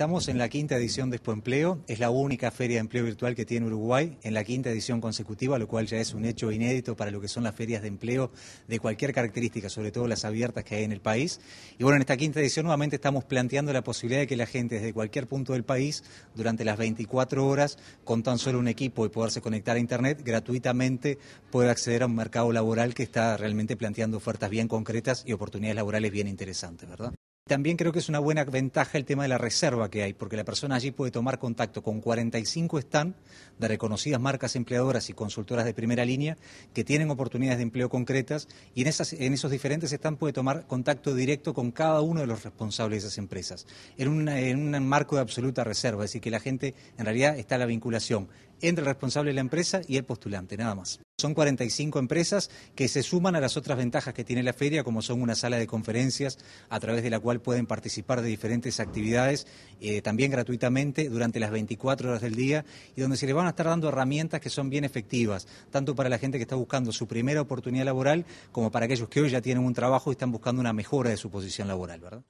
Estamos en la quinta edición de Expo Empleo, es la única feria de empleo virtual que tiene Uruguay, en la quinta edición consecutiva, lo cual ya es un hecho inédito para lo que son las ferias de empleo de cualquier característica, sobre todo las abiertas que hay en el país. Y bueno, en esta quinta edición nuevamente estamos planteando la posibilidad de que la gente desde cualquier punto del país, durante las 24 horas, con tan solo un equipo y poderse conectar a Internet, gratuitamente pueda acceder a un mercado laboral que está realmente planteando ofertas bien concretas y oportunidades laborales bien interesantes, ¿verdad? También creo que es una buena ventaja el tema de la reserva que hay, porque la persona allí puede tomar contacto con 45 están de reconocidas marcas empleadoras y consultoras de primera línea que tienen oportunidades de empleo concretas y en, esas, esos diferentes están puede tomar contacto directo con cada uno de los responsables de esas empresas, en, un marco de absoluta reserva, es decir, que la gente en realidad está la vinculación entre el responsable de la empresa y el postulante, nada más. Son 45 empresas que se suman a las otras ventajas que tiene la feria, como son una sala de conferencias a través de la cual pueden participar de diferentes actividades, eh, también gratuitamente durante las 24 horas del día, y donde se les van a estar dando herramientas que son bien efectivas, tanto para la gente que está buscando su primera oportunidad laboral como para aquellos que hoy ya tienen un trabajo y están buscando una mejora de su posición laboral, ¿verdad?